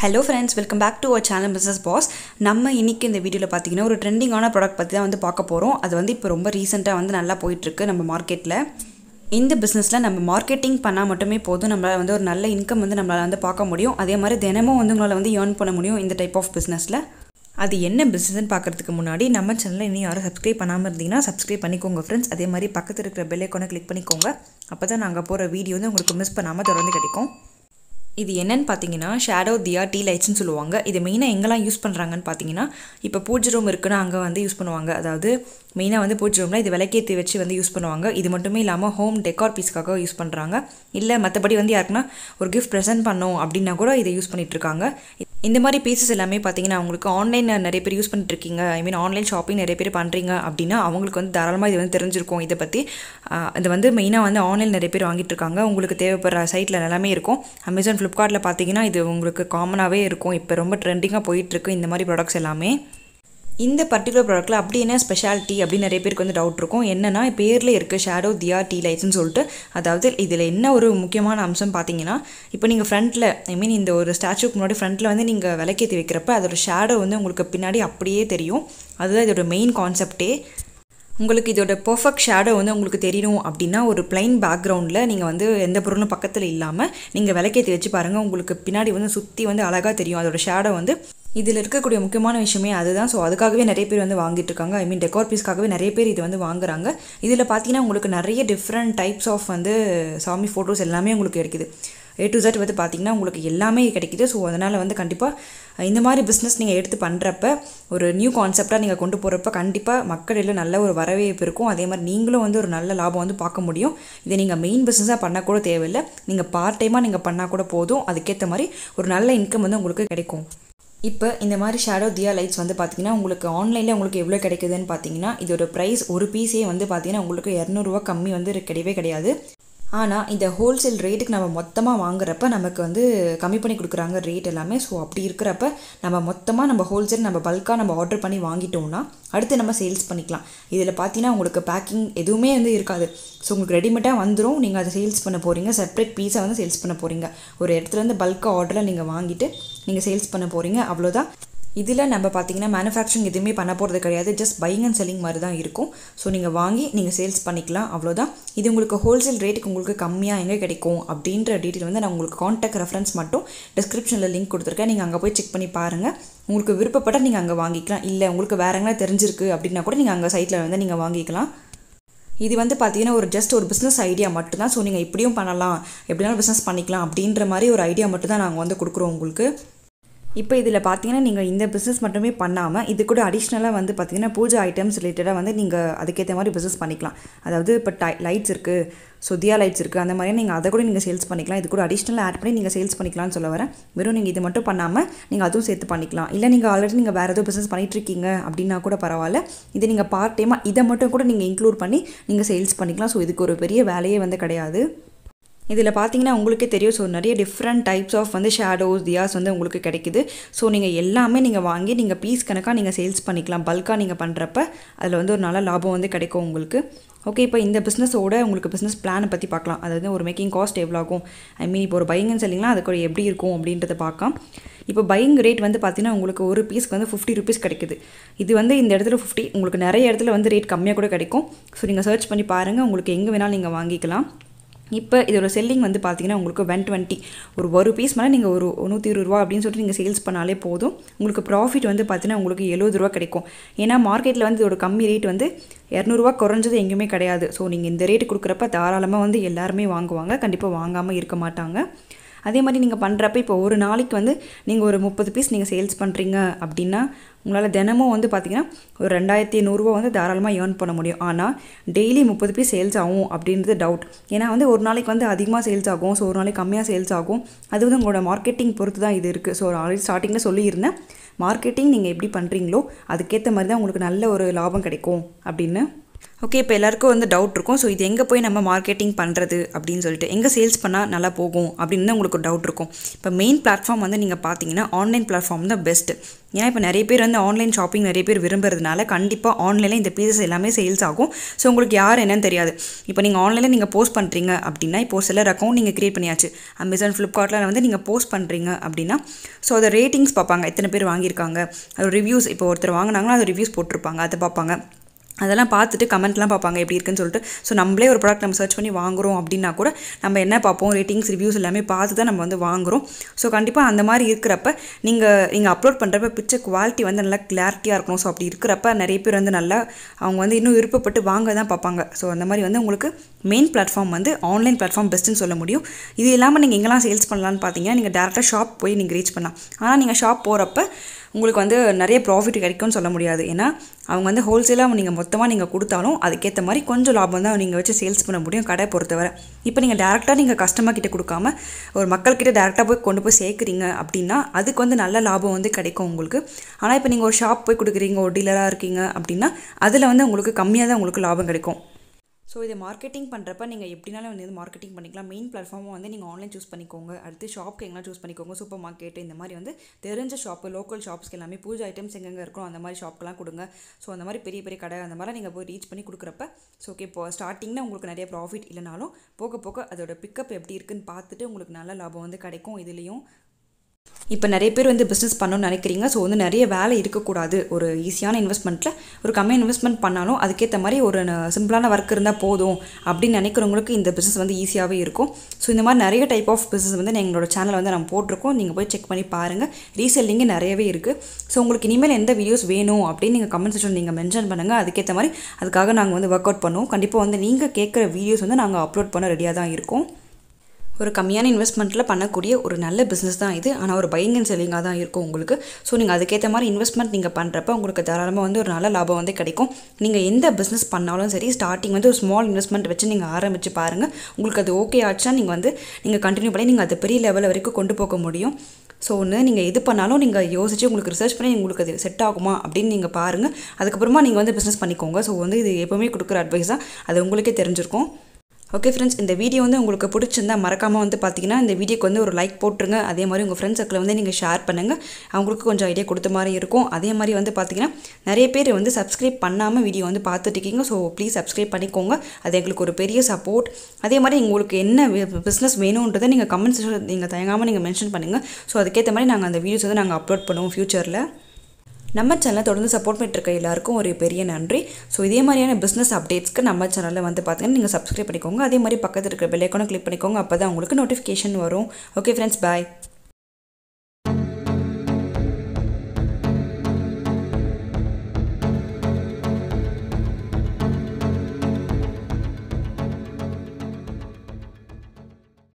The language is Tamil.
hello friends welcome back to our channel business boss நம்ம இன்றைக்கி இந்த வீடியோவில் பார்த்தீங்கன்னா ஒரு ட்ரெண்டிங்கான ப்ராடக்ட் பற்றி தான் வந்து பார்க்க போகிறோம் அது வந்து இப்போ ரொம்ப ரீசெண்டாக வந்து நல்லா போயிட்டுருக்கு நம்ம மார்க்கெட்டில் இந்த பிஸ்னஸில் நம்ம மார்க்கெட்டிங் பண்ணால் மட்டுமே போதும் நம்மளால் வந்து ஒரு நல்ல இன்கம் வந்து நம்மளால் வந்து பார்க்க முடியும் அதே மாதிரி தினமும் வந்து உங்களால் வந்து ஏர்ன் பண்ண முடியும் இந்த டைப் ஆஃப் பிஸ்னஸில் அது என்ன பிஸ்னஸ்னு பார்க்குறதுக்கு முன்னாடி நம்ம சேனலில் இனி யாரும் சப்ஸ்கிரைப் பண்ணாமல் இருந்தீங்கன்னா சப்ஸ்கிரைப் பண்ணிக்கோங்க ஃப்ரெண்ட்ஸ் அதே மாதிரி பக்கத்தில் இருக்கிற பெல்லைக்கோனை கிளிக் பண்ணிக்கோங்க அப்போ தான் நாங்கள் போகிற வீடியோ வந்து உங்களுக்கு மிஸ் பண்ணாமல் தொடர்ந்து கிடைக்கும் இது என்னென்னு பார்த்தீங்கன்னா ஷேடோ தியா டீ லைட்ஸ்னு சொல்லுவாங்க இது மெயினாக எங்கெல்லாம் யூஸ் பண்ணுறாங்கன்னு பார்த்தீங்கன்னா இப்போ பூஜை ரூம் இருக்குன்னா அங்கே வந்து யூஸ் பண்ணுவாங்க அதாவது மெயினாக வந்து பூச்சி ரூமில் இது விளக்கேற்றி வச்சு வந்து யூஸ் பண்ணுவாங்க இது மட்டுமே இல்லாமல் ஹோம் டெக்கார் பீஸ்க்காக யூஸ் பண்ணுறாங்க இல்லை மற்றபடி வந்து யாருக்குன்னா ஒரு கிஃப்ட் ப்ரெசென்ட் பண்ணோம் அப்படின்னா கூட இதை யூஸ் பண்ணிகிட்ருக்காங்க இந்த மாதிரி பீசஸ் எல்லாமே பார்த்தீங்கன்னா அவங்களுக்கு ஆன்லைன் நிறைய பேர் யூஸ் பண்ணிட்டுருக்கீங்க ஐ மீன் ஆன்லைன் ஷாப்பிங் நிறைய பேர் பண்ணுறீங்க அப்படின்னா அவங்களுக்கு வந்து தாராளமாக இது வந்து தெரிஞ்சிருக்கும் இதை பற்றி இது வந்து மெயினாக வந்து ஆன்லைன் நிறைய பேர் வாங்கிட்டு இருக்காங்க உங்களுக்கு தேவைப்படுற சைட்டில் எல்லாமே இருக்கும் அமேசான் ஃப்ளிப்கார்ட்டில் பார்த்தீங்கன்னா இது உங்களுக்கு காமனாகவே இருக்கும் இப்போ ரொம்ப ட்ரெண்டிங்காக போயிட்டுருக்கு இந்த மாதிரி ப்ராடக்ட்ஸ் எல்லாமே இந்த பர்டிகுலர் ப்ராடக்ட்டில் அப்படி என்ன ஸ்பெஷாலிட்டி அப்படின்னு நிறைய பேருக்கு வந்து டவுட் இருக்கும் என்னென்னா பேரில் இருக்க ஷேடோ தியா டீ லைட்ஸ்னு சொல்லிட்டு அதாவது இதில் என்ன ஒரு முக்கியமான அம்சம் பார்த்தீங்கன்னா இப்போ நீங்கள் ஃப்ரண்ட்டில் ஐ மீன் இந்த ஒரு ஸ்டாச்சுக்கு முன்னாடி ஃப்ரண்ட்டில் வந்து நீங்கள் விலக்கேற்றி வைக்கிறப்ப அதோட ஷேடோ வந்து உங்களுக்கு பின்னாடி அப்படியே தெரியும் அதுதான் இதோட மெயின் கான்செப்டே உங்களுக்கு இதோட பர்ஃபெக்ட் ஷேடோ வந்து உங்களுக்கு தெரியணும் அப்படின்னா ஒரு பிளைன் பேக்ரவுண்டில் நீங்கள் வந்து எந்த பொருளும் பக்கத்தில் இல்லாமல் நீங்கள் விலக்கேற்றி வச்சு பாருங்கள் உங்களுக்கு பின்னாடி வந்து சுற்றி வந்து அழகாக தெரியும் அதோட ஷேடோ வந்து இதில் இருக்கக்கூடிய முக்கியமான விஷயமே அதுதான் ஸோ அதுக்காகவே நிறைய பேர் வந்து வாங்கிட்டு இருக்காங்க ஐ மீன் டெக்கோர் பீஸ்க்காகவே நிறைய பேர் இது வந்து வாங்குறாங்க இதில் பார்த்தீங்கன்னா உங்களுக்கு நிறைய டிஃப்ரெண்ட் டைப்ஸ் ஆஃப் வந்து சாமி ஃபோட்டோஸ் எல்லாமே உங்களுக்கு கிடைக்குது ஏ டு ஜெட் வந்து பார்த்திங்கன்னா உங்களுக்கு எல்லாமே கிடைக்குது ஸோ அதனால் வந்து கண்டிப்பாக இந்த மாதிரி பிஸ்னஸ் நீங்கள் எடுத்து பண்ணுறப்ப ஒரு நியூ கான்செப்டாக நீங்கள் கொண்டு போகிறப்ப கண்டிப்பாக மக்களில் நல்ல ஒரு வரவேற்பு இருக்கும் அதே மாதிரி நீங்களும் வந்து ஒரு நல்ல லாபம் வந்து பார்க்க முடியும் இதை நீங்கள் மெயின் பிஸ்னஸாக பண்ணக்கூட தேவையில்லை நீங்கள் பார்ட் டைமாக நீங்கள் பண்ணால் கூட போதும் அதுக்கேற்ற மாதிரி ஒரு நல்ல இன்கம் வந்து உங்களுக்கு கிடைக்கும் இப்போ இந்த மாதிரி ஷேடோ தியா லைட்ஸ் வந்து பார்த்தீங்கன்னா உங்களுக்கு ஆன்லைனில் உங்களுக்கு எவ்வளோ கிடைக்குதுன்னு பார்த்தீங்கன்னா இதோட ப்ரைஸ் ஒரு பீஸே வந்து பார்த்திங்கன்னா உங்களுக்கு இரநூறுவா கம்மி வந்து கிடையவே கிடையாது ஆனால் இந்த ஹோல்சேல் ரேட்டுக்கு நம்ம மொத்தமாக வாங்குறப்ப நமக்கு வந்து கம்மி பண்ணி கொடுக்குறாங்க ரேட் எல்லாமே ஸோ அப்படி இருக்கிறப்ப நம்ம மொத்தமாக நம்ம ஹோல்சேல் நம்ம பல்காக நம்ம ஆர்டர் பண்ணி வாங்கிட்டோம்னா அடுத்து நம்ம சேல்ஸ் பண்ணிக்கலாம் இதில் பார்த்தீங்கன்னா உங்களுக்கு பேக்கிங் எதுவுமே வந்து இருக்காது ஸோ உங்களுக்கு ரெடிமேடாக வந்துடும் நீங்கள் அதை சேல்ஸ் பண்ண போகிறீங்க செப்பரேட் பீஸாக வந்து சேல்ஸ் பண்ண போகிறீங்க ஒரு இடத்துலேருந்து பல்காக ஆர்டரில் நீங்கள் வாங்கிட்டு நீங்கள் சேல்ஸ் பண்ண போகிறீங்க அவ்வளோதான் இதில் நம்ம பார்த்தீங்கன்னா மேனுஃபேக்சரிங் எதுவுமே பண்ண போகிறது கிடையாது ஜஸ்ட் பையிங் அண்ட் செல்லிங் மாதிரி தான் இருக்கும் ஸோ நீங்கள் வாங்கி நீங்கள் சேல்ஸ் பண்ணிக்கலாம் அவ்வளோதான் இது உங்களுக்கு ஹோல்சேல் ரேட்டுக்கு உங்களுக்கு கம்மியாக எங்கே கிடைக்கும் அப்படின்ற டீட்டெயில் வந்து நான் உங்களுக்கு காண்டாக்ட் ரெஃபரன்ஸ் மட்டும் டிஸ்கிரிப்ஷனில் லிங்க் கொடுத்துருக்கேன் நீங்கள் அங்கே போய் செக் பண்ணி பாருங்கள் உங்களுக்கு விருப்பப்பட்ட நீங்கள் அங்கே வாங்கிக்கலாம் இல்லை உங்களுக்கு வேறு எங்கே தெரிஞ்சிருக்கு அப்படின்னா கூட நீங்கள் அங்கே சைட்டில் வந்து நீங்கள் வாங்கிக்கலாம் இது வந்து பார்த்தீங்கன்னா ஒரு ஜஸ்ட் ஒரு பிஸ்னஸ் ஐடியா மட்டும்தான் ஸோ நீங்கள் இப்படியும் பண்ணலாம் எப்படினாலும் பிஸ்னஸ் பண்ணிக்கலாம் அப்படின்ற மாதிரி ஒரு ஐடியா மட்டும் தான் நாங்கள் வந்து கொடுக்குறோம் உங்களுக்கு இப்போ இதில் பார்த்தீங்கன்னா நீங்கள் இந்த பிஸ்னஸ் மட்டுமே பண்ணாமல் இது கூட அடிஷ்னலாக வந்து பார்த்திங்கன்னா பூஜை ஐட்டம்ஸ் ரிலேட்டடாக வந்து நீங்கள் அதுக்கேற்ற மாதிரி பிஸ்னஸ் பண்ணிக்கலாம் அதாவது இப்போ டை லைட்ஸ் இருக்குது சுதியா லைட்ஸ் இருக்குது அந்த மாதிரி நீங்கள் அதை கூட நீங்கள் சேல்ஸ் பண்ணிக்கலாம் இது கூட அடிஷ்னலாக ஆட் பண்ணி நீங்கள் சேல்ஸ் பண்ணிக்கலாம்னு சொல்ல வரேன் வெறும் நீங்கள் இது மட்டும் பண்ணாமல் நீங்கள் அதுவும் சேர்த்து பண்ணிக்கலாம் இல்லை நீங்கள் ஆல்ரெடி நீங்கள் வேறு எதுவும் பிஸ்னஸ் பண்ணிகிட்ருக்கீங்க அப்படின்னா கூட பரவாயில்ல இதை நீங்கள் பார்ட் டைமாக இதை மட்டும் கூட நீங்கள் இன்க்ளூட் பண்ணி நீங்கள் சேல்ஸ் பண்ணிக்கலாம் ஸோ இதுக்கு ஒரு பெரிய வேலையே வந்து கிடையாது இதில் பார்த்தீங்கன்னா உங்களுக்கே தெரியும் ஸோ நிறைய டிஃப்ரெண்ட் டைப்ஸ் ஆஃப் வந்து ஷேடோஸ் தியாஸ் வந்து உங்களுக்கு கிடைக்குது ஸோ நீங்கள் எல்லாமே நீங்கள் வாங்கி நீங்கள் பீஸ் கணக்காக நீங்கள் சேல்ஸ் பண்ணிக்கலாம் பல்காக நீங்கள் பண்ணுறப்ப அதில் வந்து ஒரு நல்ல லாபம் வந்து கிடைக்கும் உங்களுக்கு ஓகே இப்போ இந்த பிஸ்னஸோட உங்களுக்கு பிஸ்னஸ் பிளானை பற்றி பார்க்கலாம் அதாவது ஒரு மேக்கிங் காஸ்ட் எவ்வளோ ஆகும் ஐ மீன் இப்போ ஒரு பையங்கன்னு சொல்லிங்களா செல்லிங்லாம் அதுக்கு எப்படி இருக்கும் அப்படின்றத பார்க்கலாம் இப்போ பையிங் ரேட் வந்து பார்த்தீங்கன்னா உங்களுக்கு ஒரு பீஸ்க்கு வந்து ஃபிஃப்டி ருபீஸ் கிடைக்குது இது வந்து இந்த இடத்துல ஃபிஃப்டி உங்களுக்கு நிறைய இடத்துல வந்து ரேட் கம்மியாக கூட கிடைக்கும் ஸோ நீங்கள் சர்ச் பண்ணி பாருங்கள் உங்களுக்கு எங்கே வேணாலும் நீங்கள் வாங்கிக்கலாம் இப்போ இதோட செல்லிங் வந்து பார்த்தீங்கன்னா உங்களுக்கு ஒன் டுவெண்ட்டி ஒரு ஒரு பீஸ் மேலே நீங்கள் ஒரு நூற்றி இருபது ரூபா அப்படின்னு சொல்லிட்டு நீங்கள் சேல்ஸ் பண்ணாலே போதும் உங்களுக்கு ப்ராஃபிட் வந்து பார்த்தீங்கன்னா உங்களுக்கு எழுபது ரூபா கிடைக்கும் ஏன்னா மார்க்கெட்டில் வந்து இதோட கம்மி ரேட் வந்து இரநூறுவா குறைஞ்சது எங்கேயுமே கிடையாது ஸோ நீங்கள் இந்த ரேட்டு கொடுக்குறப்ப தாராளமாக வந்து எல்லாருமே வாங்குவாங்க கண்டிப்பாக வாங்காமல் இருக்க மாட்டாங்க அதே மாதிரி நீங்கள் பண்ணுறப்ப இப்போ ஒரு நாளைக்கு வந்து நீங்கள் ஒரு முப்பது பீஸ் நீங்கள் சேல்ஸ் பண்ணுறீங்க அப்படின்னா உங்களால் தினமும் வந்து பார்த்திங்கன்னா ஒரு ரெண்டாயிரத்தி நூறுரூவா வந்து தாராளமாக ஏர்ன் பண்ண முடியும் ஆனால் டெய்லி முப்பது பேர் சேல்ஸ் ஆகும் அப்படின்றது டவுட் ஏன்னா வந்து ஒரு நாளைக்கு வந்து அதிகமாக சேல்ஸ் ஆகும் ஸோ ஒரு நாளைக்கு கம்மியாக சேல்ஸ் ஆகும் அது வந்து உங்களோட மார்க்கெட்டிங் பொறுத்து தான் இது இருக்குது ஸோ ஆல்ரெடி ஸ்டார்டிங்கில் சொல்லியிருந்தேன் மார்க்கெட்டிங் நீங்கள் எப்படி பண்ணுறீங்களோ அதுக்கேற்ற மாதிரி தான் உங்களுக்கு நல்ல ஒரு லாபம் கிடைக்கும் அப்படின்னு ஓகே இப்போ எல்லாருக்கும் வந்து டவுட் இருக்கும் ஸோ இது எங்கே போய் நம்ம மார்க்கெட்டிங் பண்ணுறது அப்படின்னு சொல்லிட்டு எங்கே சேல்ஸ் பண்ணால் நல்லா போகும் அப்படின்னு தான் உங்களுக்கு ஒரு டவுட் இருக்கும் இப்போ மெயின் பிளாட்ஃபார்ம் வந்து நீங்கள் பார்த்தீங்கன்னா ஆன்லைன் பிளாட்ஃபார்ம் தான் பெஸ்ட்டு ஏன்னா இப்போ நிறைய பேர் வந்து ஆன்லைன் ஷாப்பிங் நிறைய பேர் விரும்புறதுனால கண்டிப்பாக ஆன்லைனில் இந்த பீசஸ் எல்லாமே சேல்ஸ் ஆகும் ஸோ உங்களுக்கு யார் என்னன்னு தெரியாது இப்போ நீங்கள் ஆன்லைனில் நீங்கள் போஸ்ட் பண்ணுறீங்க அப்படின்னா இப்போ சிலர் அக்கௌண்ட் நீங்கள் க்ரியேட் பண்ணியாச்சு அமேசான் ஃப்ளிப்கார்ட்டில் வந்து நீங்கள் போஸ்ட் பண்ணுறீங்க அப்படின்னா ஸோ அதை ரேட்டிங்ஸ் பார்ப்பாங்க எத்தனை பேர் வாங்கியிருக்காங்க அது ரிவ்யூஸ் இப்போ ஒருத்தர் வாங்கினாங்கன்னா அது ரிவ்யூஸ் போட்டிருப்பாங்க அதை பார்ப்பாங்க அதெல்லாம் பார்த்துட்டு கமெண்ட்லாம் பார்ப்பாங்க எப்படி இருக்குன்னு சொல்லிட்டு ஸோ நம்மளே ஒரு ப்ராடக்ட் நம்ம சர்ச் பண்ணி வாங்குகிறோம் அப்படின்னா கூட நம்ம என்ன பார்ப்போம் ரேட்டிங்ஸ் ரிவ்யூஸ் எல்லாமே பார்த்து தான் நம்ம வந்து வாங்குகிறோம் ஸோ கண்டிப்பாக அந்த மாதிரி இருக்கிறப்ப நீங்கள் நீங்கள் அப்லோட் பண்ணுறப்ப பிக்சர் குவாலிட்டி வந்து நல்லா கிளாரிட்டியாக இருக்கணும் ஸோ அப்படி இருக்கிறப்ப நிறைய பேர் வந்து நல்லா அவங்க வந்து இன்னும் விருப்பப்பட்டு வாங்க தான் பார்ப்பாங்க ஸோ அந்த மாதிரி வந்து உங்களுக்கு மெயின் பிளாட்ஃபார்ம் வந்து ஆன்லைன் பிளாட்ஃபார்ம் பெஸ்ட்டுன்னு சொல்ல முடியும் இது இல்லாமல் நீங்கள் எங்கெல்லாம் சேல்ஸ் பண்ணலான்னு பார்த்தீங்கன்னா நீங்கள் டேரெக்டாக ஷாப் போய் நீங்கள் ரீச் பண்ணலாம் ஆனால் நீங்கள் ஷாப் போகிறப்ப உங்களுக்கு வந்து நிறைய ப்ராஃபிட் கிடைக்கும்னு சொல்ல முடியாது ஏன்னா அவங்க வந்து ஹோல்சேலாக நீங்கள் மொத்தமாக நீங்கள் கொடுத்தாலும் அதுக்கேற்ற மாதிரி கொஞ்சம் லாபம் தான் நீங்கள் வச்சு சேல்ஸ் பண்ண முடியும் கடை பொறுத்தவரை இப்போ நீங்கள் டேரெக்டாக நீங்கள் கஸ்டமர் கிட்டே கொடுக்காம ஒரு மக்கள்கிட்ட டேரெக்டாக போய் கொண்டு போய் சேர்க்குறீங்க அப்படின்னா அதுக்கு வந்து நல்ல லாபம் வந்து கிடைக்கும் உங்களுக்கு ஆனால் இப்போ நீங்கள் ஒரு ஷாப் போய் கொடுக்குறீங்க ஒரு டீலராக இருக்கீங்க அப்படின்னா அதில் வந்து உங்களுக்கு கம்மியாக தான் உங்களுக்கு லாபம் கிடைக்கும் ஸோ இதை மார்க்கெட்டிங் பண்ணுறப்ப நீங்கள் எப்படினாலும் வந்து மார்க்கெட்டிங் பண்ணிக்கலாம் மெயின் பிளாட்ஃபார்மை வந்து நீங்கள் ஆன்லைன் சூஸ் பண்ணிக்கோங்க அடுத்து ஷாப்க்கு எங்கெல்லாம் சூஸ் பண்ணிக்கோங்க சூப்பர் மார்க்கெட் இந்த மாதிரி வந்து தெரிஞ்ச ஷாப்பு லோக்கல் ஷாப்ஸ்க்கு எல்லாமே பூஜை ஐட்டம்ஸ் எங்கெங்கே இருக்கணும் அந்த மாதிரி ஷாப்லாம் கொடுங்க ஸோ அந்த மாதிரி பெரிய பெரிய கடை அந்த மாதிரி நீங்கள் போய் ரீச் பண்ணி கொடுக்குறப்ப ஸோ ஓகே இப்போ ஸ்டார்டிங்கில் உங்களுக்கு நிறைய ப்ராஃபிட் இல்லைனாலும் போக போக அதோட பிக்கப் எப்படி இருக்குன்னு பார்த்துட்டு உங்களுக்கு நல்ல லாபம் வந்து கிடைக்கும் இதுலேயும் இப்போ நிறைய பேர் வந்து பிஸ்னஸ் பண்ணணும்னு நினைக்கிறீங்க ஸோ வந்து நிறைய வேலை இருக்கக்கூடாது ஒரு ஈஸியான இன்வெஸ்ட்மெண்ட்டில் ஒரு கம்மியாக இன்வெஸ்ட்மெண்ட் பண்ணாலும் அதுக்கேற்ற மாதிரி ஒரு சிம்பிளான ஒர்க் இருந்தால் போதும் அப்படின்னு நினைக்கிறவங்களுக்கு இந்த பிஸ்னஸ் வந்து ஈஸியாகவே இருக்கும் ஸோ இந்த மாதிரி நிறைய டைப் ஆஃப் பிஸ்னஸ் வந்து எங்களோட சேனலில் வந்து நம்ம போட்டிருக்கோம் நீங்கள் போய் செக் பண்ணி பாருங்கள் ரீசெல்லிங்கு நிறையவே இருக்குது ஸோ உங்களுக்கு இனிமேல் எந்த வீடியோஸ் வேணும் அப்படின்னு நீங்கள் கமெண்ட் செக்ஷன் நீங்கள் மென்ஷன் பண்ணுங்கள் அதுக்கேற்ற மாதிரி அதுக்காக நாங்கள் வந்து ஒர்க் அவுட் பண்ணுவோம் கண்டிப்பாக வந்து நீங்கள் கேட்குற வீடியோஸ் வந்து நாங்கள் அப்லோட் பண்ண ரெடியாக தான் இருக்கோம் ஒரு கம்மியான இன்வெஸ்ட்மெண்ட்டில் பண்ணக்கூடிய ஒரு நல்ல பிஸ்னஸ் தான் இது ஆனால் ஒரு பையிங் அண்ட் செல்லிங்காக தான் இருக்கும் உங்களுக்கு ஸோ நீங்கள் அதுக்கேற்ற மாதிரி இன்வெஸ்ட்மெண்ட் நீங்கள் பண்ணுறப்ப உங்களுக்கு தாராளமாக வந்து ஒரு நல்ல லாபம் வந்து கிடைக்கும் நீங்கள் எந்த பிஸ்னஸ் பண்ணாலும் சரி ஸ்டார்டிங் வந்து ஒரு ஸ்மால் இன்வெஸ்ட்மெண்ட் வச்சு நீங்கள் ஆரம்பித்து பாருங்கள் உங்களுக்கு அது ஓகே ஆச்சா நீங்கள் வந்து நீங்கள் கண்டினியூ பண்ணி நீங்கள் அது பெரிய லெவல் வரைக்கும் கொண்டு போக முடியும் ஸோ ஒன்று நீங்கள் எது பண்ணாலும் நீங்கள் யோசித்து உங்களுக்கு ரிசர்ச் பண்ணி உங்களுக்கு அது செட் ஆகுமா அப்படின்னு நீங்கள் பாருங்கள் அதுக்கப்புறமா நீங்கள் வந்து பிஸ்னஸ் பண்ணிக்கோங்க ஸோ வந்து இது எப்போவுமே கொடுக்குற அட்வைஸ் தான் அது உங்களுக்கே தெரிஞ்சிருக்கும் ஓகே ஃப்ரெண்ட்ஸ் இந்த வீடியோ வந்து உங்களுக்கு பிடிச்சிருந்தால் மறக்காமல் வந்து பார்த்தீங்கன்னா இந்த வீடியோக்கு வந்து ஒரு லைக் போட்டுருங்க அதே மாதிரி உங்கள் ஃப்ரெண்ட்ஸ் சர்க்கிளில் வந்து நீங்கள் ஷேர் பண்ணுங்கள் அவங்களுக்கு கொஞ்சம் ஐடியா கொடுத்த மாதிரி இருக்கும் அதே மாதிரி வந்து பார்த்தீங்கன்னா நிறைய பேர் வந்து சப்ஸ்கிரைப் பண்ணாமல் வீடியோ வந்து பார்த்துட்ருக்கீங்க ஸோ ப்ளீஸ் சப்ஸ்கிரைப் பண்ணிக்கோங்க அது எங்களுக்கு ஒரு பெரிய சப்போர்ட் அதே மாதிரி உங்களுக்கு என்ன பிஸ்னஸ் வேணுன்றதை நீங்கள் கமெண்ட்ஸ் நீங்கள் தயங்காமல் நீங்கள் மென்ஷன் பண்ணுங்கள் ஸோ அதுக்கேற்ற மாதிரி நாங்கள் அந்த வீடியோஸ் வந்து நாங்கள் அப்லோட் பண்ணுவோம் ஃப்யூச்சரில் நம்ம சேனலை தொடர்ந்து சப்போர்ட் பண்ணிட்டுருக்க எல்லாருக்கும் ஒரு பெரிய நன்றி ஸோ இதே மாதிரியான பிஸ்னஸ் அப்டேட்ஸ்க்கு நம்ம சேனலில் வந்து பார்த்தீங்கன்னா நீங்கள் சப்ஸ்கிரைப் பண்ணிக்கோங்க அதே மாதிரி பக்கத்தில் இருக்கிற பெல்லைக்கான கிளிக் பண்ணிக்கோங்க அப்போ தான் உங்களுக்கு நோட்டிஃபிகேஷன் வரும் ஓகே ஃப்ரெண்ட்ஸ் பாய்